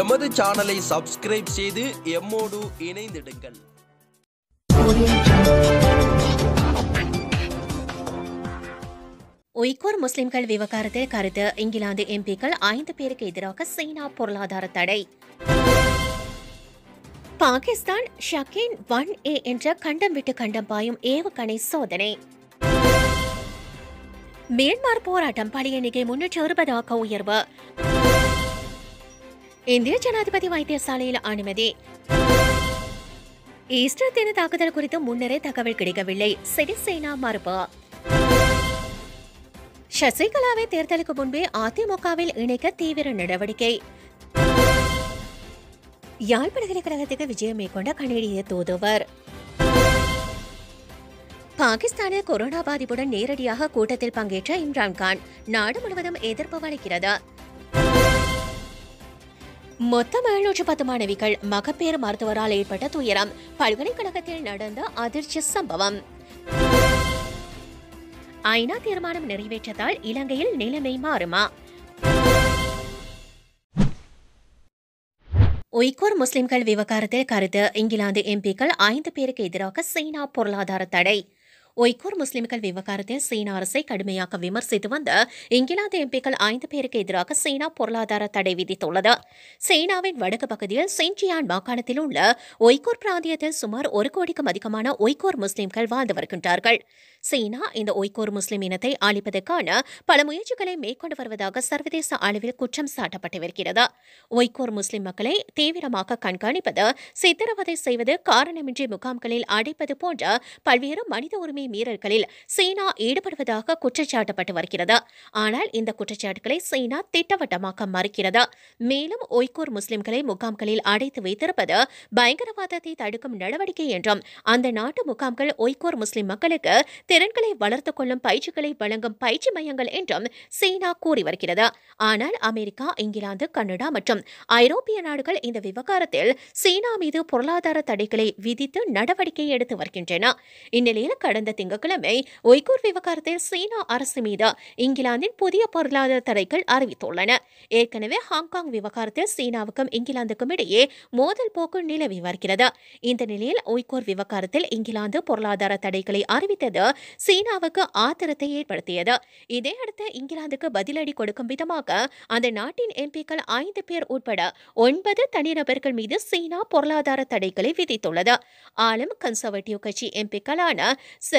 எமது சேனலை சப்ஸ்கிரைப் செய்து எம்மோடு இணைந்திடுங்கள் கருத்து இங்கிலாந்து எம்பிக்கள் ஐந்து பேருக்கு எதிராக சீனா பொருளாதார தடை பாகிஸ்தான் ஒன் ஏ என்ற கண்டம் விட்டு கண்டம் பாயும் ஏவுகணை சோதனை மியன்மார் போராட்டம் பழைய எண்ணிக்கை முன்னூற்றி அறுபதாக உயர்வு இந்திய ஜனாதிபதி வைத்தியசாலையில் அனுமதி ஈஸ்டர் தின தாக்குதல் குறித்து முன்னரே தகவல் கிடைக்கவில்லை சிறிசேனா மறுப்பு சசிகலாவை தேர்தலுக்கு முன்பே அதிமுகவில் இணைக்க தீவிர நடவடிக்கை யாழ் பல்கலைக்கழகத்துக்கு விஜயம் மேற்கொண்ட கனேடிய தூதுவர் பாகிஸ்தானில் கொரோனா பாதிப்புடன் நேரடியாக கூட்டத்தில் பங்கேற்ற இம்ரான்கான் நாடு முழுவதும் எதிர்ப்பு வளைக்கிறது மொத்தம் எழுநூற்று பத்து மாணவிகள் மகப்பேறு மருத்துவரால் ஏற்பட்ட துயரம் பல்கலைக்கழகத்தில் நடந்த அதிர்ச்சி சம்பவம் ஐநா தீர்மானம் நிறைவேற்றத்தால் இலங்கையில் நிலைமை மாறுமா உய்கூர் முஸ்லிம்கள் விவகாரத்தில் கருத்து இங்கிலாந்து எம்பிக்கள் ஐந்து பேருக்கு எதிராக சீனா பொருளாதார தடை ஒய்கூர் முஸ்லிம்கள் விவகாரத்தில் சீன அரசை கடுமையாக விமர்சித்து வந்த இங்கிலாந்து எம்பிக்கள் ஐந்து பேருக்கு எதிராக சீனா பொருளாதார தடை விதித்துள்ளது சீனாவின் வடக்கு பகுதியில் செஞ்சியான் மாகாணத்தில் உள்ள ஒய்கூர் பிராந்தியத்தில் சுமார் ஒரு கோடிக்கும் அதிகமான ஒய்கூர் முஸ்லிம்கள் வாழ்ந்து வருகின்றார்கள் சீனா இந்த ஒய்கூர் முஸ்லிம் இனத்தை அழிப்பதற்கான பல முயற்சிகளை மேற்கொண்டு வருவதாக சர்வதேச அளவில் குற்றம் சாட்டப்பட்டு வருகிறது ஒய்கூர் முஸ்லிம் மக்களை தீவிரமாக கண்காணிப்பது சித்திரவதை செய்வது காரணமின்றி முகாம்களில் அடைப்பது போன்ற பல்வேறு மனித உரிமை மீறல்களில் சீனா ஈடுபடுவதாக குற்றச்சாட்டப்பட்டு வருகிறது ஆனால் இந்த குற்றச்சாட்டுகளை சீனா திட்டவட்டமாக மறுக்கிறது மேலும் ஒய்கூர் முஸ்லிம்களை முகாம்களில் அடைத்து வைத்திருப்பது பயங்கரவாதத்தை தடுக்கும் நடவடிக்கை என்றும் அந்த நாட்டு முகாம்கள் ஒய்கூர் முஸ்லிம் மக்களுக்கு திறன்களை வளர்த்துக் கொள்ளும் பயிற்சிகளை வழங்கும் பயிற்சி மையங்கள் என்றும் சீனா கூறி வருகிறது ஆனால் அமெரிக்கா இங்கிலாந்து கனடா மற்றும் ஐரோப்பிய நாடுகள் இந்த விவகாரத்தில் சீனா மீது பொருளாதார தடைகளை விதித்து நடவடிக்கை எடுத்து வருகின்றன இந்நிலையில் கடந்த திங்கட்கிழமை ஒய்கூர் விவகாரத்தில் சீனா அரசு மீது இங்கிலாந்தின் புதிய பொருளாதார தடைகள் அறிவித்துள்ளன ஏற்கனவே ஹாங்காங் விவகாரத்தில் சீனாவுக்கும் இங்கிலாந்துக்கும் இடையே மோதல் போக்கு நிலவி வருகிறது இந்த நிலையில் ஒய்கூர் விவகாரத்தில் இங்கிலாந்து பொருளாதார தடைகளை அறிவித்தது சீனாவுக்கு ஆத்திரத்தை ஏற்படுத்தியது இதையடுத்து இங்கிலாந்துக்கு பதிலடி கொடுக்கும் விதமாக அந்த நாட்டின் எம்பிக்கள் ஐந்து பேர் உட்பட ஒன்பது தனிநபர்கள் மீது சீனா பொருளாதார தடைகளை விதித்துள்ளது ஆளும் கன்சர்வேட்டிவ் கட்சி எம்பிக்களான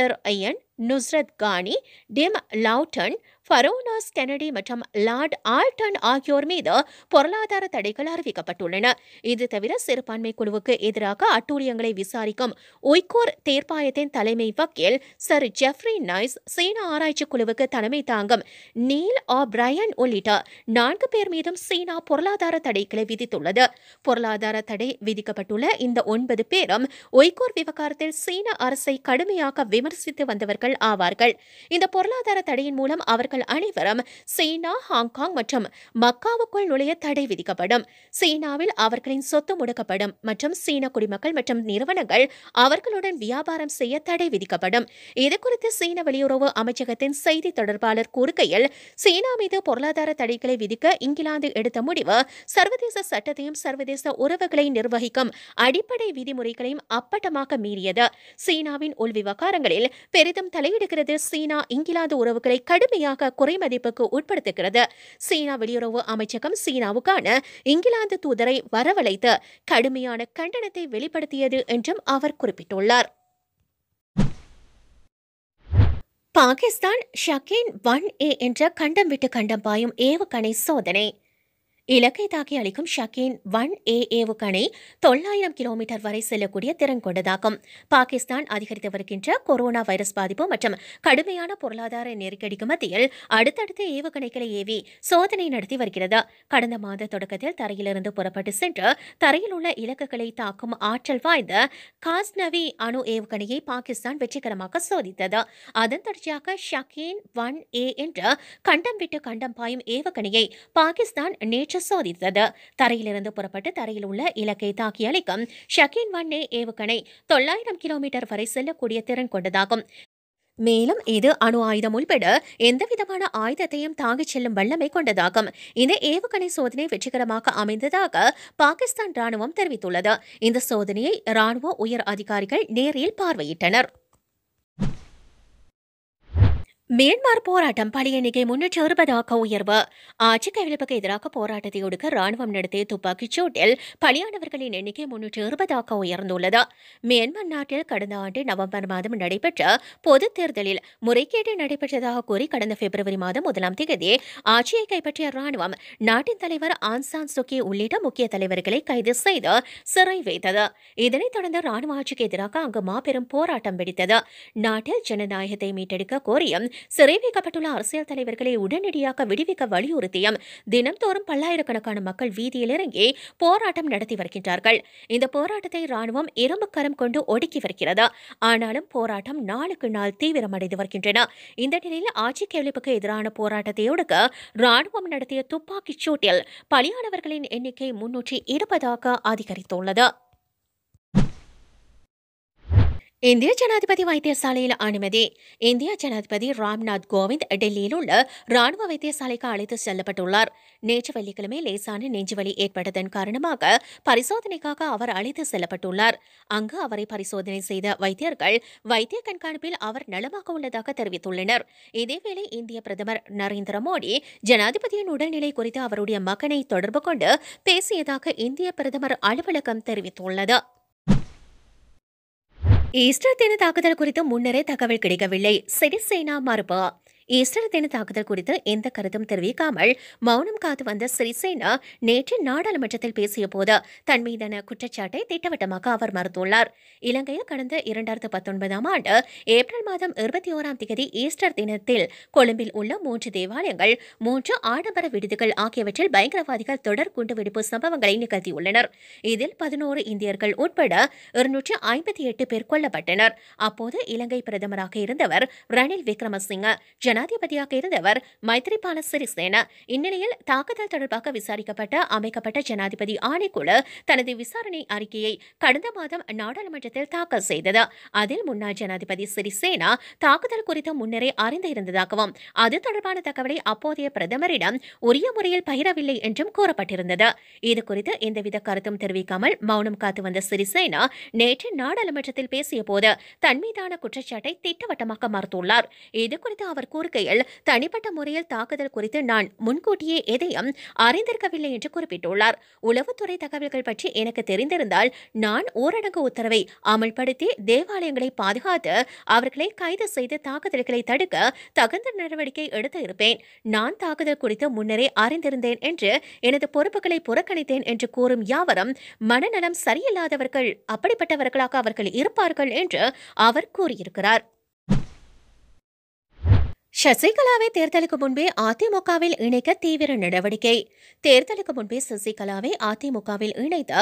Nasser Ayan, Nusrat Ghani, Dim Lawton, baroness Kennedy மற்றும் லார்ட் ஆல்டன் ஆகியோர் மீது பொருளாதார தடைகள் அறிவிக்கப்பட்டுள்ளன இது தவிர சிறுபான்மை குழுவுக்கு எதிராக அட்டூழியங்களை விசாரிக்கும் ஒய்கோர் தீர்ப்பாயத்தின் தலைமை வக்கீல் சர் ஜெஃப்ரி நைஸ் சீன ஆராய்ச்சி குழுவுக்கு தலைமை தாங்கும் நீல் ஆ பிரையன் உள்ளிட்ட நான்கு பேர் மீதும் சீனா பொருளாதார தடைகளை விதித்துள்ளது பொருளாதார தடை விதிக்கப்பட்டுள்ள இந்த ஒன்பது பேரும் ஒய்கோர் விவகாரத்தில் சீன அரசை கடுமையாக விமர்சித்து வந்தவர்கள் ஆவார்கள் இந்த பொருளாதார தடையின் மூலம் அவர்கள் நாடுகள் அனைவரும் சீனா ஹாங்காங் மற்றும் மக்காவுக்குள் நுழைய தடை விதிக்கப்படும் சீனாவில் அவர்களின் சொத்து முடக்கப்படும் மற்றும் சீன குடிமக்கள் மற்றும் நிறுவனங்கள் அவர்களுடன் வியாபாரம் செய்ய தடை விதிக்கப்படும் இதுகுறித்து சீன வெளியுறவு அமைச்சகத்தின் செய்தி தொடர்பாளர் கூறுகையில் சீனா மீது பொருளாதார தடைகளை விதிக்க இங்கிலாந்து எடுத்த முடிவு சர்வதேச சட்டத்தையும் சர்வதேச உறவுகளை நிர்வகிக்கும் அடிப்படை விதிமுறைகளையும் அப்பட்டமாக மீறியது சீனாவின் உள் விவகாரங்களில் பெரிதும் தலையிடுகிறது சீனா இங்கிலாந்து உறவுகளை கடுமையாக கடுமையாக குறைமதிப்புக்கு உட்படுத்துகிறது சீனா வெளியுறவு அமைச்சகம் சீனாவுக்கான இங்கிலாந்து தூதரை வரவழைத்து கடுமையான கண்டனத்தை வெளிப்படுத்தியது என்றும் அவர் குறிப்பிட்டுள்ளார் பாகிஸ்தான் ஷக்கீன் ஒன் ஏ என்ற கண்டம் விட்டு கண்டம் பாயும் ஏவுகணை சோதனை இலக்கை தாக்கி அளிக்கும் ஷக்கீன் ஒன் ஏ ஏவுகணை தொள்ளாயிரம் கிலோமீட்டர் வரை செல்லக்கூடிய திறன் கொண்டதாகும் பாகிஸ்தான் அதிகரித்து வருகின்ற கொரோனா வைரஸ் பாதிப்பு மற்றும் கடுமையான பொருளாதார நெருக்கடிக்கு மத்தியில் அடுத்தடுத்த ஏவுகணைகளை ஏவி சோதனை நடத்தி வருகிறது கடந்த மாத தொடக்கத்தில் தரையிலிருந்து புறப்பட்டு சென்று தரையில் உள்ள இலக்குகளை தாக்கும் ஆற்றல் வாய்ந்த காஸ்னவி அணு ஏவுகணையை பாகிஸ்தான் வெற்றிகரமாக சோதித்தது அதன் தொடர்ச்சியாக ஷக்கீன் ஒன் ஏ என்ற கண்டம் விட்டு கண்டம் பாயும் ஏவுகணையை பாகிஸ்தான் நேற்று சோதித்தது தரையிலிருந்து புறப்பட்டு தரையில் உள்ள இலக்கை தாக்கி அளிக்கும் ஷக்கீன் ஒன் ஏ ஏவுகணை தொள்ளாயிரம் கிலோமீட்டர் வரை செல்லக்கூடிய திறன் கொண்டதாகும் மேலும் இது அணு ஆயுதம் உள்பட எந்தவிதமான ஆயுதத்தையும் தாங்கிச் செல்லும் வல்லமை கொண்டதாகும் இந்த ஏவுகணை சோதனை வெற்றிகரமாக அமைந்ததாக பாகிஸ்தான் ராணுவம் தெரிவித்துள்ளது இந்த சோதனையை ராணுவ உயர் அதிகாரிகள் நேரில் பார்வையிட்டனர் மியன்மார் போராட்டம் பழைய எண்ணிக்கை முன்னூற்றி அறுபதாக உயர்வு ஆட்சி கைவிழப்புக்கு எதிராக போராட்டத்தை ஒடுக்க ராணுவம் நடத்திய துப்பாக்கிச் சூட்டில் பலியானவர்களின் எண்ணிக்கை முன்னூற்றி அறுபதாக உயர்ந்துள்ளது மியன்மார் நாட்டில் கடந்த ஆண்டு நவம்பர் மாதம் நடைபெற்ற பொது தேர்தலில் முறைகேடு நடைபெற்றதாக கூறி கடந்த பிப்ரவரி மாதம் முதலாம் தேதி ஆட்சியை கைப்பற்றிய ராணுவம் நாட்டின் தலைவர் ஆன்சான் சுக்கி உள்ளிட்ட முக்கிய தலைவர்களை கைது செய்து சிறை வைத்தது இதனைத் தொடர்ந்து ராணுவ ஆட்சிக்கு எதிராக அங்கு மாபெரும் போராட்டம் வெடித்தது நாட்டில் ஜனநாயகத்தை மீட்டெடுக்க கோரியும் சிறை வைக்கப்பட்டுள்ள அரசியல் தலைவர்களை உடனடியாக விடுவிக்க வலியுறுத்தியும் தினம்தோறும் பல்லாயிரக்கணக்கான மக்கள் வீதியில் இறங்கி போராட்டம் நடத்தி வருகின்றார்கள் இந்த போராட்டத்தை ராணுவம் கரம் கொண்டு ஒடுக்கி வருகிறது ஆனாலும் போராட்டம் நாளுக்கு நாள் தீவிரமடைந்து வருகின்றன இந்த நிலையில் ஆட்சி கேள்விப்புக்கு எதிரான போராட்டத்தை ஒடுக்க ராணுவம் நடத்திய துப்பாக்கிச் சூட்டில் பலியானவர்களின் எண்ணிக்கை முன்னூற்றி இருபதாக அதிகரித்துள்ளது இந்திய ஜனாதிபதி வைத்தியசாலையில் அனுமதி இந்திய ஜனாதிபதி ராம்நாத் கோவிந்த் டெல்லியில் உள்ள ராணுவ வைத்தியசாலைக்கு அழைத்து செல்லப்பட்டுள்ளார் நேற்று வெள்ளிக்கிழமை லேசான நெஞ்சுவலி ஏற்பட்டதன் காரணமாக பரிசோதனைக்காக அவர் அழைத்து செல்லப்பட்டுள்ளார் அங்கு அவரை பரிசோதனை செய்த வைத்தியர்கள் வைத்திய கண்காணிப்பில் அவர் நலமாக உள்ளதாக தெரிவித்துள்ளனர் இதேவேளை இந்திய பிரதமர் நரேந்திர மோடி ஜனாதிபதியின் உடல்நிலை குறித்து அவருடைய மகனை தொடர்பு கொண்டு பேசியதாக இந்திய பிரதமர் அலுவலகம் தெரிவித்துள்ளது ஈஸ்டர் தின தாக்குதல் குறித்து முன்னரே தகவல் கிடைக்கவில்லை சிறிசேனா மறுப்பு ஈஸ்டர் தின தாக்குதல் குறித்து எந்த கருத்தும் தெரிவிக்காமல் மௌனம் காத்து வந்த சிறிசேனா நேற்று நாடாளுமன்றத்தில் பேசிய போது தன் மீதான குற்றச்சாட்டை திட்டவட்டமாக அவர் மறுத்துள்ளார் இலங்கையில் கடந்த இரண்டாயிரத்து பத்தொன்பதாம் ஆண்டு ஏப்ரல் மாதம் இருபத்தி ஓராம் தேதி ஈஸ்டர் தினத்தில் கொழும்பில் உள்ள மூன்று தேவாலயங்கள் மூன்று ஆடம்பர விடுதிகள் ஆகியவற்றில் பயங்கரவாதிகள் தொடர் குண்டுவெடிப்பு சம்பவங்களை நிகழ்த்தியுள்ளனர் இதில் பதினோரு இந்தியர்கள் உட்பட இருநூற்று ஐம்பத்தி எட்டு பேர் கொல்லப்பட்டனர் அப்போது இலங்கை பிரதமராக இருந்தவர் ரணில் விக்ரமசிங்க ஜன ஜனாதிபதியாக இருந்தவர் மைத்ரிபால சிறிசேனா இந்நிலையில் தாக்குதல் தொடர்பாக விசாரிக்கப்பட்ட அமைக்கப்பட்ட ஜனாதிபதி ஆணைக்குழு தனது விசாரணை அறிக்கையை கடந்த மாதம் நாடாளுமன்றத்தில் தாக்கல் செய்தது அதில் முன்னாள் ஜனாதிபதி சிறிசேனா தாக்குதல் குறித்து முன்னரே அறிந்திருந்ததாகவும் அது தொடர்பான தகவலை அப்போதைய பிரதமரிடம் உரிய முறையில் பகிரவில்லை என்றும் கூறப்பட்டிருந்தது இதுகுறித்து எந்தவித கருத்தும் தெரிவிக்காமல் மௌனம் காத்து வந்த சிறிசேனா நேற்று நாடாளுமன்றத்தில் பேசிய போது தன் மீதான குற்றச்சாட்டை திட்டவட்டமாக மறுத்துள்ளார் இதுகுறித்து அவர் கூறுகையில் தனிப்பட்ட முறையில் தாக்குதல் குறித்து நான் முன்கூட்டியே எதையும் அறிந்திருக்கவில்லை என்று குறிப்பிட்டுள்ளார் உளவுத்துறை தகவல்கள் பற்றி எனக்கு தெரிந்திருந்தால் நான் ஊரடங்கு உத்தரவை அமல்படுத்தி தேவாலயங்களை பாதுகாத்து அவர்களை கைது செய்து தாக்குதல்களை தடுக்க தகுந்த நடவடிக்கை எடுத்து இருப்பேன் நான் தாக்குதல் குறித்து முன்னரே அறிந்திருந்தேன் என்று எனது பொறுப்புகளை புறக்கணித்தேன் என்று கூறும் யாவரும் மனநலம் சரியில்லாதவர்கள் அப்படிப்பட்டவர்களாக அவர்கள் இருப்பார்கள் என்று அவர் கூறியிருக்கிறார் சசிகலாவை தேர்தலுக்கு முன்பே அதிமுகவில் இணைக்க தீவிர நடவடிக்கை தேர்தலுக்கு முன்பே சசிகலாவை அதிமுகவில் இணைத்த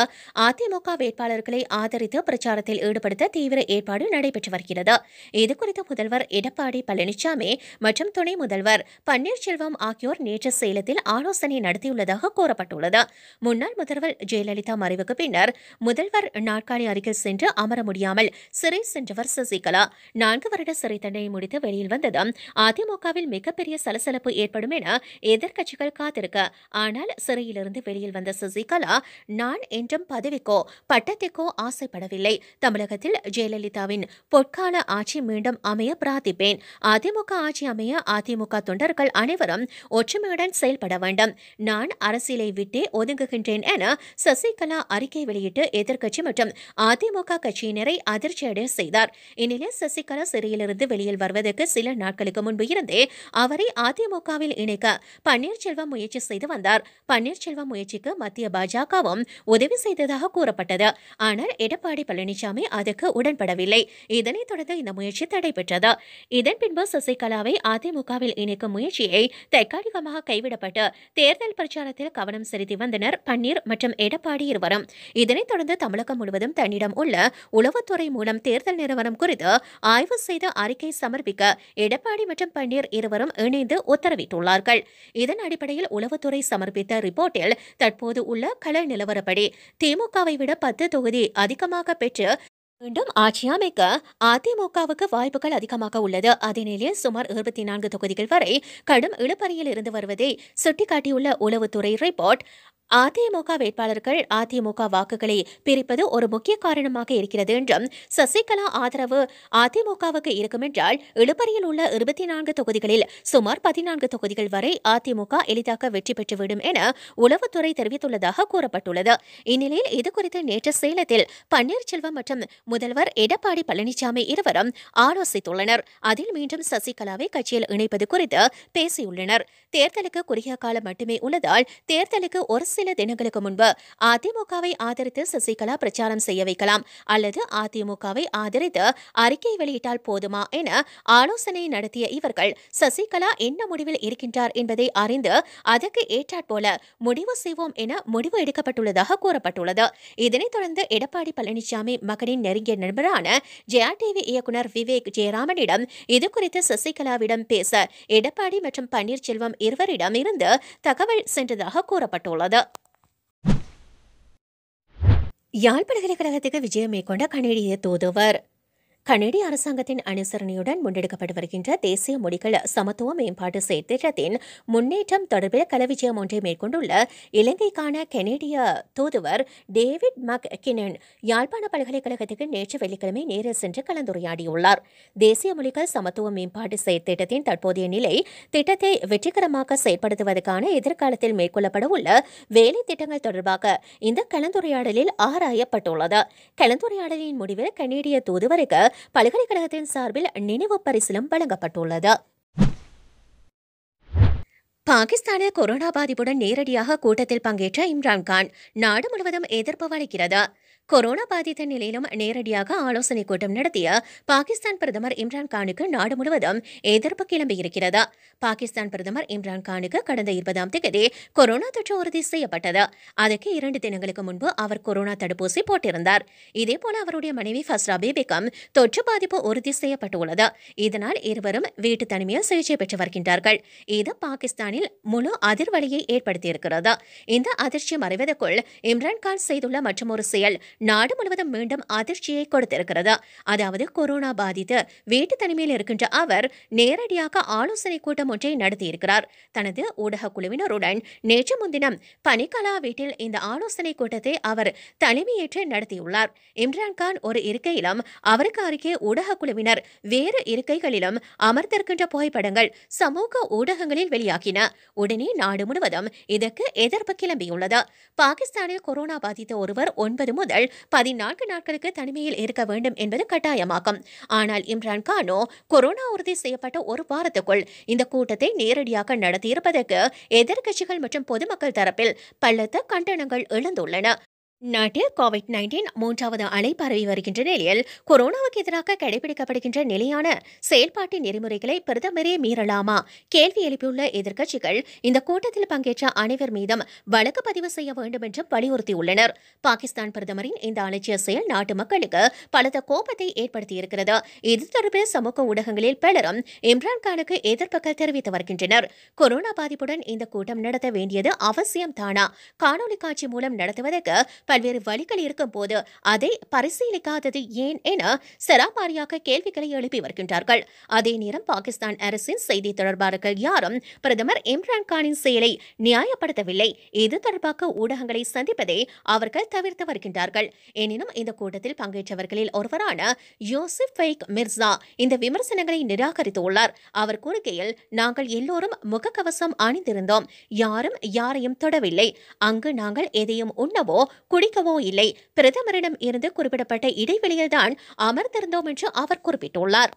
அதிமுக வேட்பாளர்களை ஆதரித்து பிரச்சாரத்தில் ஈடுபடுத்த தீவிர ஏற்பாடு நடைபெற்று வருகிறது இதுகுறித்து முதல்வர் எடப்பாடி பழனிசாமி மற்றும் துணை முதல்வர் பன்னீர்செல்வம் ஆகியோர் நேற்று சேலத்தில் ஆலோசனை நடத்தியுள்ளதாக கூறப்பட்டுள்ளது முன்னாள் முதல்வர் ஜெயலலிதா மறைவுக்கு பின்னர் முதல்வர் நாற்காலி அருகில் சென்று அமர முடியாமல் சிறை சென்றவர் சசிகலா நான்கு வருட சிறை தண்டனை முடித்து வெளியில் வந்ததும் அதிமுக திமுகவில் மிகப்பெரிய சலசலப்பு ஏற்படும் என எதிர்க்கட்சிகள் காத்திருக்க ஆனால் சிறையிலிருந்து வெளியில் வந்த சசிகலா நான் என்றும் பதவிக்கோ பட்டத்திற்கோ ஆசைப்படவில்லை தமிழகத்தில் ஜெயலலிதாவின் பொற்கால ஆட்சி மீண்டும் அமைய பிரார்த்திப்பேன் அதிமுக ஆட்சி அமைய அதிமுக தொண்டர்கள் அனைவரும் ஒற்றுமையுடன் செயல்பட வேண்டும் நான் அரசியலை விட்டே ஒதுங்குகின்றேன் என சசிகலா அறிக்கை வெளியிட்டு எதிர்க்கட்சி மற்றும் அதிமுக கட்சியினரை அதிர்ச்சியடைய செய்தார் இந்நிலையில் சசிகலா சிறையிலிருந்து வெளியில் வருவதற்கு சில நாட்களுக்கு முன்பு இருந்தே அவரை அதிமுகவில் இணைக்க பன்னீர்செல்வம் முயற்சி செய்து வந்தார் பன்னீர்செல்வம் முயற்சிக்கு மத்திய பாஜகவும் உதவி செய்ததாக கூறப்பட்டது ஆனால் எடப்பாடி பழனிசாமி அதற்கு உடன்படவில்லை இதனைத் தொடர்ந்து இந்த முயற்சி தடைபெற்றது இதன் பின்பு சசிகலாவை அதிமுகவில் இணைக்கும் முயற்சியை தற்காலிகமாக கைவிடப்பட்டு தேர்தல் பிரச்சாரத்தில் கவனம் செலுத்தி வந்தனர் பன்னீர் மற்றும் எடப்பாடி இருவரும் இதனைத் தொடர்ந்து தமிழகம் முழுவதும் தன்னிடம் உள்ள உளவுத்துறை மூலம் தேர்தல் நிறுவனம் குறித்து ஆய்வு செய்து அறிக்கை சமர்ப்பிக்க எடப்பாடி மற்றும் பன்னீர் வழக்கறிஞர் இருவரும் இணைந்து உத்தரவிட்டுள்ளார்கள் இதன் அடிப்படையில் உளவுத்துறை சமர்ப்பித்த ரிப்போர்ட்டில் தற்போது உள்ள கள நிலவரப்படி திமுகவை விட பத்து தொகுதி அதிகமாக பெற்று மீண்டும் ஆட்சி அமைக்க அதிமுகவுக்கு வாய்ப்புகள் அதிகமாக உள்ளது அதே நிலையில் சுமார் இருபத்தி நான்கு தொகுதிகள் வரை கடும் இழுபறியில் இருந்து வருவதை சுட்டிக்காட்டியுள்ள உளவுத்துறை ரிப்போர்ட் அதிமுக வேட்பாளர்கள் அதிமுக வாக்குகளை பிரிப்பது ஒரு முக்கிய காரணமாக இருக்கிறது என்றும் சசிகலா ஆதரவு அதிமுகவுக்கு இருக்கும் என்றால் இழுபறியில் உள்ள இருபத்தி நான்கு தொகுதிகளில் சுமார் பதினான்கு தொகுதிகள் வரை அதிமுக எளிதாக வெற்றி பெற்றுவிடும் என உளவுத்துறை தெரிவித்துள்ளதாக கூறப்பட்டுள்ளது இந்நிலையில் இதுகுறித்து நேற்று சேலத்தில் பன்னீர்செல்வம் மற்றும் முதல்வர் எடப்பாடி பழனிசாமி இருவரும் ஆலோசித்துள்ளனர் அதில் மீண்டும் சசிகலாவை கட்சியில் இணைப்பது குறித்து பேசியுள்ளனர் தேர்தலுக்கு குறுகிய காலம் மட்டுமே உள்ளதால் தேர்தலுக்கு ஒரு சில தினங்களுக்கு முன்பு அதிமுகவை ஆதரித்து சசிகலா பிரச்சாரம் செய்ய வைக்கலாம் அல்லது அதிமுகவை ஆதரித்து அறிக்கை வெளியிட்டால் போதுமா என ஆலோசனை நடத்திய இவர்கள் சசிகலா என்ன முடிவில் இருக்கின்றார் என்பதை அறிந்து அதற்கு ஏற்றாற்போல முடிவு செய்வோம் என முடிவு எடுக்கப்பட்டுள்ளதாக கூறப்பட்டுள்ளது இதனைத் தொடர்ந்து எடப்பாடி பழனிசாமி மகனின் நெருங்கிய நண்பரான ஜெயா டிவி இயக்குநர் விவேக் ஜெயராமனிடம் இதுகுறித்து சசிகலாவிடம் பேச எடப்பாடி மற்றும் பன்னீர்செல்வம் இருவரிடம் இருந்து தகவல் சென்றதாக கூறப்பட்டுள்ளது யாழ் கழகத்துக்கு விஜயம் மேற்கொண்ட கனேடிய தூதுவர் கனேடிய அரசாங்கத்தின் அனுசரணையுடன் முன்னெடுக்கப்பட்டு வருகின்ற தேசிய மொழிகள் சமத்துவ மேம்பாட்டு செயற்திட்டத்தின் முன்னேற்றம் தொடர்பில் கலவிஜயம் ஒன்றை மேற்கொண்டுள்ள இலங்கைக்கான கனேடிய தூதுவர் டேவிட் மக் கினன் யாழ்ப்பாண பல்கலைக்கழகத்துக்கு நேற்று வெள்ளிக்கிழமை நேரில் சென்று கலந்துரையாடியுள்ளார் தேசிய மொழிகள் சமத்துவ மேம்பாட்டு செயற்திட்டத்தின் தற்போதைய நிலை திட்டத்தை வெற்றிகரமாக செயற்படுத்துவதற்கான எதிர்காலத்தில் மேற்கொள்ளப்பட உள்ள வேலை திட்டங்கள் தொடர்பாக இந்த கலந்துரையாடலில் ஆராயப்பட்டுள்ளது கலந்துரையாடலின் முடிவில் கனேடிய தூதுவருக்கு பல்கலைக்கழகத்தின் சார்பில் நினைவு பரிசிலும் வழங்கப்பட்டுள்ளது பாகிஸ்தானில் கொரோனா பாதிப்புடன் நேரடியாக கூட்டத்தில் பங்கேற்ற இம்ரான்கான் நாடு முழுவதும் எதிர்ப்பு வலுக்கிறது கொரோனா பாதித்த நிலையிலும் நேரடியாக ஆலோசனை கூட்டம் நடத்திய பாகிஸ்தான் பிரதமர் இம்ரான் கானுக்கு நாடு முழுவதும் எதிர்ப்பு கிளம்பியிருக்கிறது பாகிஸ்தான் பிரதமர் இம்ரான் கானுக்கு கடந்த இருபதாம் தேதி கொரோனா தொற்று உறுதி செய்யப்பட்டது அதற்கு இரண்டு தினங்களுக்கு முன்பு அவர் கொரோனா தடுப்பூசி போட்டிருந்தார் இதேபோல அவருடைய மனைவி ஃபஸ்ரா பேபிக்கும் தொற்று பாதிப்பு உறுதி செய்யப்பட்டுள்ளது இதனால் இருவரும் வீட்டு தனிமையில் சிகிச்சை பெற்று வருகின்றார்கள் இது பாகிஸ்தானில் முழு அதிர்வலையை ஏற்படுத்தியிருக்கிறது இந்த அதிர்ச்சி மறைவதற்குள் இம்ரான் கான் செய்துள்ள மற்றொரு செயல் நாடு முழுவதும் மீண்டும் அதிர்ச்சியை கொடுத்திருக்கிறது அதாவது கொரோனா பாதித்து வீட்டு தனிமையில் இருக்கின்ற அவர் நேரடியாக ஆலோசனை கூட்டம் ஒன்றை நடத்தியிருக்கிறார் தனது ஊடக குழுவினருடன் நேற்று முன்தினம் பனிக்கலா வீட்டில் இந்த ஆலோசனை கூட்டத்தை அவர் தலைமையேற்று நடத்தியுள்ளார் இம்ரான்கான் ஒரு இருக்கையிலும் அவருக்கு அருகே ஊடக குழுவினர் வேறு இருக்கைகளிலும் அமர்ந்திருக்கின்ற புகைப்படங்கள் சமூக ஊடகங்களில் வெளியாகின உடனே நாடு முழுவதும் இதற்கு எதிர்ப்பு கிளம்பியுள்ளது பாகிஸ்தானில் கொரோனா பாதித்த ஒருவர் ஒன்பது முதல் பதினான்கு நாட்களுக்கு தனிமையில் இருக்க வேண்டும் என்பது கட்டாயமாகும் ஆனால் இம்ரான் கானோ கொரோனா உறுதி செய்யப்பட்ட ஒரு வாரத்துக்குள் இந்த கூட்டத்தை நேரடியாக நடத்தியிருப்பதற்கு எதிர்க்கட்சிகள் மற்றும் பொதுமக்கள் தரப்பில் பலத்த கண்டனங்கள் எழுந்துள்ளன நாட்டில் கோவிட் நைன்டீன் மூன்றாவது அலை பரவி வருகின்ற நிலையில் கொரோனாவுக்கு எதிராக கடைபிடிக்கப்படுகின்ற நிலையான செயல்பாட்டு நெறிமுறைகளை பிரதமரே மீறலாமா கேள்வி எழுப்பியுள்ள எதிர்க்கட்சிகள் இந்த கூட்டத்தில் பங்கேற்ற அனைவர் மீதும் வழக்கு பதிவு செய்ய வேண்டும் என்றும் வலியுறுத்தியுள்ளனர் பாகிஸ்தான் பிரதமரின் இந்த அலட்சிய செயல் நாட்டு மக்களுக்கு பலத்த கோபத்தை ஏற்படுத்தியிருக்கிறது இது தொடர்பில் சமூக ஊடகங்களில் பலரும் இம்ரான்கானுக்கு எதிர்ப்புகள் தெரிவித்து வருகின்றனர் கொரோனா பாதிப்புடன் இந்த கூட்டம் நடத்த வேண்டியது அவசியம் தானா காணொலி காட்சி மூலம் நடத்துவதற்கு பல்வேறு வழிகள் இருக்கும்போது அதை பரிசீலிக்காதது ஏன் என சராமாரியாக கேள்விகளை எழுப்பி வருகின்றார்கள் அதே நேரம் பாகிஸ்தான் அரசின் செய்தி தொடர்பாளர்கள் யாரும் பிரதமர் இம்ரான்கானின் செயலை நியாயப்படுத்தவில்லை இது தொடர்பாக ஊடகங்களை சந்திப்பதை அவர்கள் தவிர்த்து வருகின்றார்கள் எனினும் இந்த கூட்டத்தில் பங்கேற்றவர்களில் ஒருவரான யோசிப் ஃபைக் மிர்சா இந்த விமர்சனங்களை நிராகரித்துள்ளார் அவர் கூறுகையில் நாங்கள் எல்லோரும் முகக்கவசம் அணிந்திருந்தோம் யாரும் யாரையும் தொடவில்லை அங்கு நாங்கள் எதையும் உண்ணவோ குடிக்கவோ இல்லை பிரதமரிடம் இருந்து குறிப்பிடப்பட்ட இடைவெளியில்தான் அமர்ந்திருந்தோம் என்று அவர் குறிப்பிட்டுள்ளார்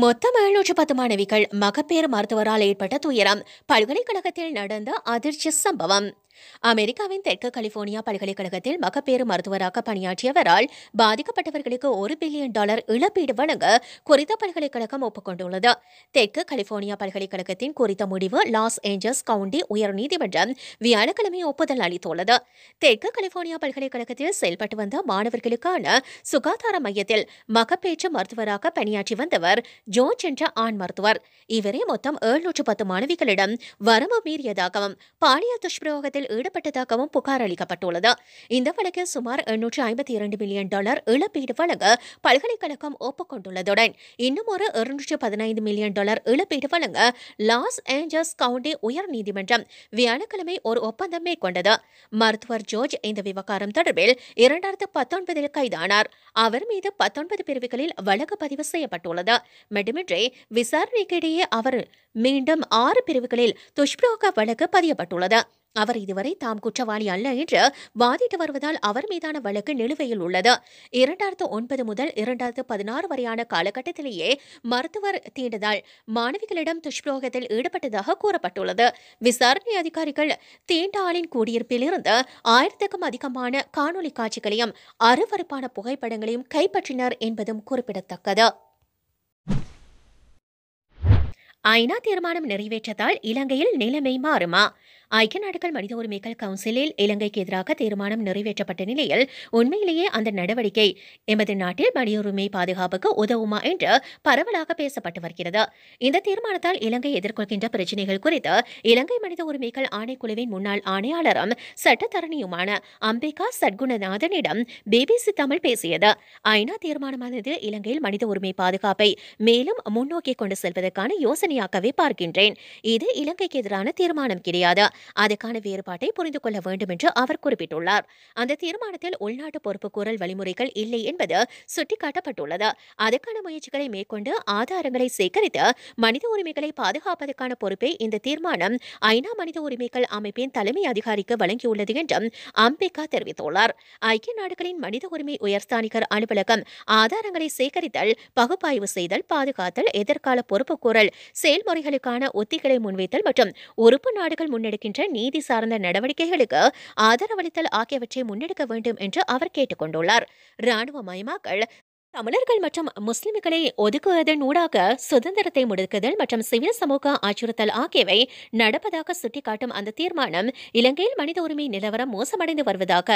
மொத்தம் எழுநூற்று பத்து மாணவிகள் மகப்பேறு மருத்துவரால் ஏற்பட்ட துயரம் பல்கலைக்கழகத்தில் நடந்த அதிர்ச்சி சம்பவம் அமெரிக்காவின் தெற்கு கலிபோர்னியா பல்கலைக்கழகத்தில் மகப்பேறு மருத்துவராக பணியாற்றியவரால் பாதிக்கப்பட்டவர்களுக்கு ஒரு பில்லியன் டாலர் இழப்பீடு வழங்க குறித்த பல்கலைக்கழகம் ஒப்புக்கொண்டுள்ளது தெற்கு கலிபோர்னியா பல்கலைக்கழகத்தின் குறித்த முடிவு லாஸ் ஏஞ்சல்ஸ் கவுண்டி உயர்நீதிமன்றம் வியாழக்கிழமை ஒப்புதல் அளித்துள்ளது தெற்கு கலிபோர்னியா பல்கலைக்கழகத்தில் செயல்பட்டு வந்த மாணவர்களுக்கான சுகாதார மையத்தில் மகப்பேற்று மருத்துவராக பணியாற்றி வந்தவர் ஜோர்ஜ் என்ற ஆண் மருத்துவர் இவரே மொத்தம் எழுநூற்று பத்து மாணவிகளிடம் வரம்பு மீறியதாகவும் பாலியல் துஷ்பிரயோகத்தில் ஈடுபட்டதாகவும் புகார் அளிக்கப்பட்டுள்ளது இந்த வழக்கில் சுமார் எண்ணூற்று ஐம்பத்தி இரண்டு மில்லியன் டாலர் இழப்பீடு வழங்க பல்கலைக்கழகம் ஒப்புக்கொண்டுள்ளதுடன் இன்னும் ஒரு இருநூற்று பதினைந்து மில்லியன் டாலர் இழப்பீடு வழங்க லாஸ் ஏஞ்சல்ஸ் கவுண்டி உயர் நீதிமன்றம் வியாழக்கிழமை ஒரு ஒப்பந்தம் மேற்கொண்டது மருத்துவர் ஜோர்ஜ் இந்த விவகாரம் தொடர்பில் இரண்டாயிரத்து பத்தொன்பதில் கைதானார் அவர் மீது பத்தொன்பது பிரிவுகளில் வழக்கு பதிவு செய்யப்பட்டுள்ளது மட்டுமின்றி விசாரணைக்கிடையே அவர் மீண்டும் ஆறு பிரிவுகளில் துஷ்பிரோக வழக்கு பதியப்பட்டுள்ளது அவர் இதுவரை தாம் குற்றவாளி அல்ல என்று வாதிட்டு வருவதால் அவர் மீதான வழக்கு நிலுவையில் உள்ளது இரண்டாயிரத்து ஒன்பது முதல் இரண்டாயிரத்து பதினாறு வரையான காலகட்டத்திலேயே மருத்துவர் தீண்டதால் மாணவிகளிடம் துஷ்பிரோகத்தில் ஈடுபட்டதாக கூறப்பட்டுள்ளது விசாரணை அதிகாரிகள் தீண்டாளின் குடியிருப்பிலிருந்து ஆயிரத்துக்கும் அதிகமான காணொலி காட்சிகளையும் அருவறுப்பான புகைப்படங்களையும் கைப்பற்றினர் என்பதும் குறிப்பிடத்தக்கது ஐநா தீர்மானம் நிறைவேற்றத்தால் இலங்கையில் நிலைமை மாறுமா ஐக்கிய நாடுகள் மனித உரிமைகள் கவுன்சிலில் இலங்கைக்கு எதிராக தீர்மானம் நிறைவேற்றப்பட்ட நிலையில் உண்மையிலேயே அந்த நடவடிக்கை எமது நாட்டில் மனித உரிமை பாதுகாப்புக்கு உதவுமா என்று பரவலாக பேசப்பட்டு வருகிறது இந்த தீர்மானத்தால் இலங்கை எதிர்கொள்கின்ற பிரச்சினைகள் குறித்து இலங்கை மனித உரிமைகள் ஆணைக்குழுவின் முன்னாள் ஆணையாளரும் சட்டத்தரணியுமான அம்பிகா சட்குணநாதனிடம் பிபிசி தமிழ் பேசியது ஐநா தீர்மானமானது இலங்கையில் மனித உரிமை பாதுகாப்பை மேலும் முன்னோக்கி கொண்டு செல்வதற்கான யோசனையாகவே பார்க்கின்றேன் இது இலங்கைக்கு எதிரான தீர்மானம் கிடையாது அதற்கான வேறுபாட்டை புரிந்து கொள்ள வேண்டும் என்று அவர் குறிப்பிட்டுள்ளார் அந்த தீர்மானத்தில் உள்நாட்டு கூறல் வழிமுறைகள் இல்லை என்பது சுட்டிக்காட்டப்பட்டுள்ளது அதற்கான முயற்சிகளை மேற்கொண்டு ஆதாரங்களை சேகரித்து மனித உரிமைகளை பாதுகாப்பதற்கான பொறுப்பை இந்த தீர்மானம் ஐநா மனித உரிமைகள் அமைப்பின் தலைமை அதிகாரிக்கு வழங்கியுள்ளது என்றும் அம்பிகா தெரிவித்துள்ளார் ஐக்கிய நாடுகளின் மனித உரிமை உயர்ஸ்தானிகர் அலுவலகம் ஆதாரங்களை சேகரித்தல் பகுப்பாய்வு செய்தல் பாதுகாத்தல் எதிர்கால பொறுப்புக்கூறல் செயல்முறைகளுக்கான ஒத்திகளை முன்வைத்தல் மற்றும் உறுப்பு நாடுகள் முன்னெடுக்க மேற்கொள்ளப்படுகின்ற நீதி சார்ந்த நடவடிக்கைகளுக்கு ஆதரவளித்தல் ஆகியவற்றை முன்னெடுக்க வேண்டும் என்று அவர் கேட்டுக் கொண்டுள்ளார் மயமாக்கள் தமிழர்கள் மற்றும் முஸ்லிம்களை ஒதுக்குவதன் ஊடாக சுதந்திரத்தை முடுக்குதல் மற்றும் சிவில் சமூக அச்சுறுத்தல் ஆகியவை நடப்பதாக சுட்டிக்காட்டும் அந்த தீர்மானம் இலங்கையில் மனித உரிமை நிலவரம் மோசமடைந்து வருவதாக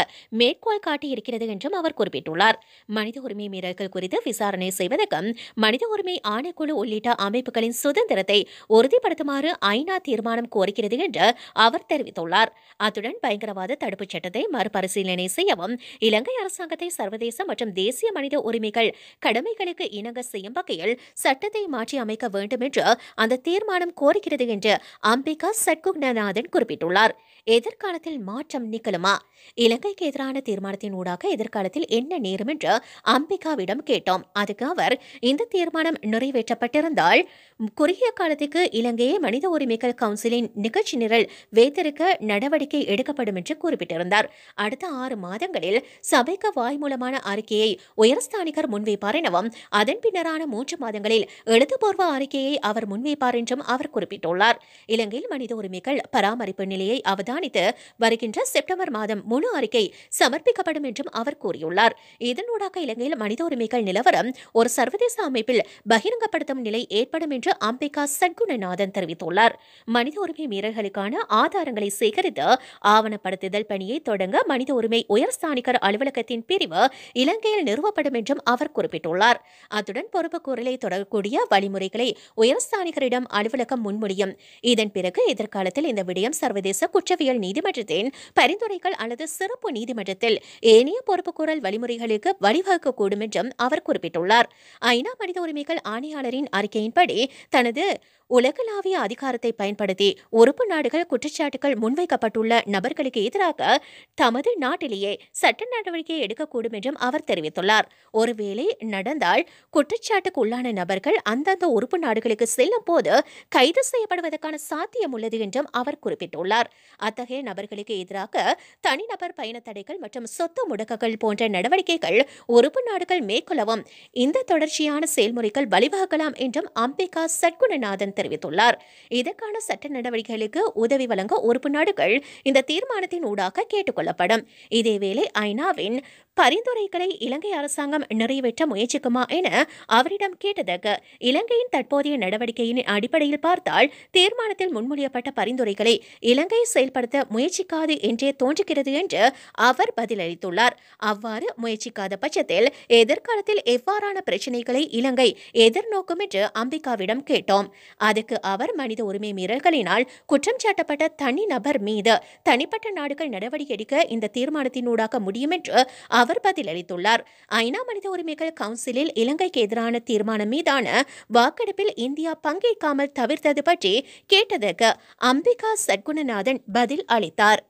மேற்கோள் காட்டியிருக்கிறது என்றும் அவர் குறிப்பிட்டுள்ளார் மனித உரிமை மீறல்கள் குறித்து விசாரணை செய்வதற்கும் மனித உரிமை ஆணைக்குழு உள்ளிட்ட அமைப்புகளின் சுதந்திரத்தை உறுதிப்படுத்துமாறு ஐநா தீர்மானம் கோருகிறது என்று அவர் தெரிவித்துள்ளார் அத்துடன் பயங்கரவாத தடுப்புச் சட்டத்தை மறுபரிசீலனை செய்யவும் இலங்கை அரசாங்கத்தை சர்வதேச மற்றும் தேசிய மனித உரிமைகள் கடமைகளுக்கு இணங்க செய்யும் வகையில் சட்டத்தை மாற்றி அமைக்க வேண்டும் என்று அந்த தீர்மானம் கோருகிறது என்று அம்பிகா சட்குக்னநாதன் குறிப்பிட்டுள்ளார் எதிர்காலத்தில் மாற்றம் நிகழுமா இலங்கைக்கு எதிரான தீர்மானத்தின் ஊடாக எதிர்காலத்தில் என்ன நேரும் என்று அம்பிகாவிடம் கேட்டோம் அதுக்கு அவர் இந்த தீர்மானம் நிறைவேற்றப்பட்டிருந்தால் குறுகிய காலத்துக்கு இலங்கையை மனித உரிமைகள் கவுன்சிலின் நிகழ்ச்சி நிரல் வைத்திருக்க நடவடிக்கை எடுக்கப்படும் என்று குறிப்பிட்டிருந்தார் அடுத்த ஆறு மாதங்களில் சபைக்கு வாய்மூலமான அறிக்கையை உயர்ஸ்தானிகர் முன்வைப்பார் எனவும் அதன் பின்னரான மூன்று மாதங்களில் எழுத்துப்பூர்வ அறிக்கையை அவர் முன்வைப்பார் என்றும் அவர் குறிப்பிட்டுள்ளார் இலங்கையில் மனித உரிமைகள் பராமரிப்பு நிலையை அவதான் அவதானித்து வருகின்ற செப்டம்பர் மாதம் முழு அறிக்கை சமர்ப்பிக்கப்படும் என்றும் அவர் கூறியுள்ளார் இதனூடாக இலங்கையில் மனித உரிமைகள் நிலவரம் ஒரு சர்வதேச அமைப்பில் பகிரங்கப்படுத்தும் நிலை ஏற்படும் என்று அம்பிகா சட்குணநாதன் தெரிவித்துள்ளார் மனித உரிமை மீறல்களுக்கான ஆதாரங்களை சேகரித்து ஆவணப்படுத்துதல் பணியை தொடங்க மனித உரிமை உயர்ஸ்தானிகர் அலுவலகத்தின் பிரிவு இலங்கையில் நிறுவப்படும் என்றும் அவர் குறிப்பிட்டுள்ளார் அத்துடன் பொறுப்புக்கூறலை தொடரக்கூடிய வழிமுறைகளை உயர்ஸ்தானிகரிடம் அலுவலகம் முன்மொழியும் இதன் பிறகு எதிர்காலத்தில் இந்த விடயம் சர்வதேச குற்ற குற்றவியல் நீதிமன்றத்தின் பரிந்துரைகள் அல்லது சிறப்பு நீதிமன்றத்தில் ஏனைய பொறுப்புக்கூறல் வழிமுறைகளுக்கு வழிவகுக்கக்கூடும் என்றும் அவர் குறிப்பிட்டுள்ளார் ஐநா மனித உரிமைகள் ஆணையாளரின் அறிக்கையின்படி தனது உலகளாவிய அதிகாரத்தை பயன்படுத்தி உறுப்பு நாடுகள் குற்றச்சாட்டுகள் முன்வைக்கப்பட்டுள்ள நபர்களுக்கு எதிராக தமது நாட்டிலேயே சட்ட நடவடிக்கை எடுக்கக்கூடும் என்றும் அவர் தெரிவித்துள்ளார் ஒருவேளை நடந்தால் குற்றச்சாட்டுக்கு உள்ளான நபர்கள் அந்தந்த உறுப்பு நாடுகளுக்கு செல்லும் போது கைது செய்யப்படுவதற்கான சாத்தியம் உள்ளது என்றும் அவர் குறிப்பிட்டுள்ளார் அத்தகைய நபர்களுக்கு எதிராக தனிநபர் பயண தடைகள் மற்றும் சொத்து முடக்கங்கள் போன்ற நடவடிக்கைகள் உறுப்பு நாடுகள் மேற்கொள்ளவும் இந்த தொடர்ச்சியான செயல்முறைகள் வழிவகுக்கலாம் என்றும் அம்பிகா சட்குணநாதன் தெரிவித்துள்ளார் இதற்கான சட்ட நடவடிக்கைகளுக்கு உதவி வழங்க உறுப்பு நாடுகள் இந்த தீர்மானத்தின் ஊடாக கேட்டுக் கொள்ளப்படும் இதேவேளை ஐநாவின் பரிந்துரைகளை இலங்கை அரசாங்கம் நிறைவேற்ற முயற்சிக்குமா என அவரிடம் கேட்டதற்கு இலங்கையின் தற்போதைய நடவடிக்கையின் அடிப்படையில் பார்த்தால் தீர்மானத்தில் முன்மொழியப்பட்ட பரிந்துரைகளை இலங்கை செயல்படுத்த முயற்சிக்காது என்றே தோன்றுகிறது என்று அவர் பதிலளித்துள்ளார் அவ்வாறு முயற்சிக்காத பட்சத்தில் எதிர்காலத்தில் எவ்வாறான பிரச்சினைகளை இலங்கை எதிர்நோக்கும் என்று அம்பிகாவிடம் கேட்டோம் அதுக்கு அவர் மனித உரிமை மீறல்களினால் குற்றம் சாட்டப்பட்ட தனி நபர் மீது தனிப்பட்ட நாடுகள் நடவடிக்கை எடுக்க இந்த தீர்மானத்தினூடாக முடியும் என்று அவர் பதிலளித்துள்ளார் ஐநா மனித உரிமைகள் கவுன்சிலில் இலங்கைக்கு எதிரான தீர்மானம் மீதான வாக்கெடுப்பில் இந்தியா பங்கேற்காமல் தவிர்த்தது பற்றி கேட்டதற்கு அம்பிகா சட்குணநாதன் பதில் அளித்தார்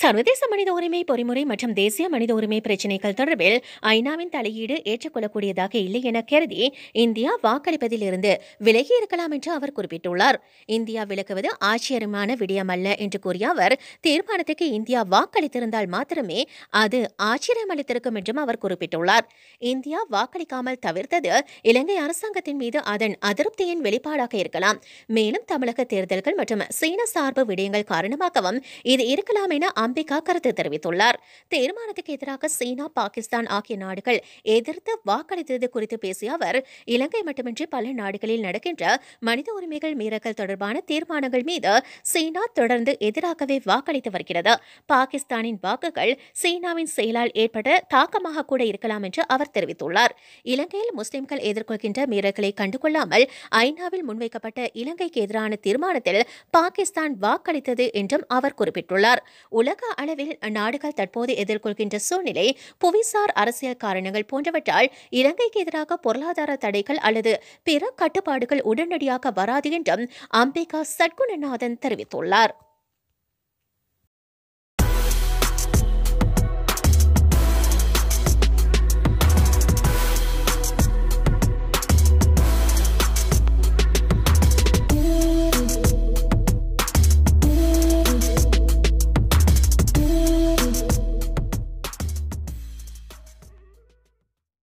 சர்வதேச மனித உரிமை பொறிமுறை மற்றும் தேசிய மனித உரிமை பிரச்சினைகள் தொடர்பில் ஐநாவின் தலையீடு ஏற்றுக்கொள்ளக்கூடியதாக இல்லை என கருதி இந்தியா வாக்களிப்பதில் இருந்து விலகி இருக்கலாம் என்று அவர் குறிப்பிட்டுள்ளார் இந்தியா விலக்குவது ஆச்சரியமான விடயம் அல்ல என்று கூறிய அவர் தீர்மானத்துக்கு இந்தியா வாக்களித்திருந்தால் மாத்திரமே அது ஆச்சரியம் அளித்திருக்கும் என்றும் அவர் குறிப்பிட்டுள்ளார் இந்தியா வாக்களிக்காமல் தவிர்த்தது இலங்கை அரசாங்கத்தின் மீது அதன் அதிருப்தியின் வெளிப்பாடாக இருக்கலாம் மேலும் தமிழக தேர்தல்கள் மற்றும் சீன சார்பு விடயங்கள் காரணமாகவும் இது இருக்கலாம் என அம்பிகா கருத்து தெரிவித்துள்ளார் தீர்மானத்துக்கு எதிராக சீனா பாகிஸ்தான் ஆகிய நாடுகள் எதிர்த்து வாக்களித்தது குறித்து பேசிய அவர் இலங்கை மட்டுமின்றி பல நாடுகளில் நடக்கின்ற மனித உரிமைகள் மீறல்கள் தொடர்பான தீர்மானங்கள் மீது சீனா தொடர்ந்து எதிராகவே வாக்களித்து வருகிறது பாகிஸ்தானின் வாக்குகள் சீனாவின் செயலால் ஏற்பட்ட தாக்கமாக கூட இருக்கலாம் என்று அவர் தெரிவித்துள்ளார் இலங்கையில் முஸ்லிம்கள் எதிர்கொள்கின்ற மீறல்களை கண்டுகொள்ளாமல் ஐநாவில் முன்வைக்கப்பட்ட இலங்கைக்கு எதிரான தீர்மானத்தில் பாகிஸ்தான் வாக்களித்தது என்றும் அவர் குறிப்பிட்டுள்ளார் உலக அளவில் நாடுகள் தற்போது எதிர்கொள்கின்ற சூழ்நிலை புவிசார் அரசியல் காரணங்கள் போன்றவற்றால் இலங்கைக்கு எதிராக பொருளாதார தடைகள் அல்லது பிற கட்டுப்பாடுகள் உடனடியாக வராது என்றும் அம்பிகா சட்குணநாதன் தெரிவித்துள்ளார்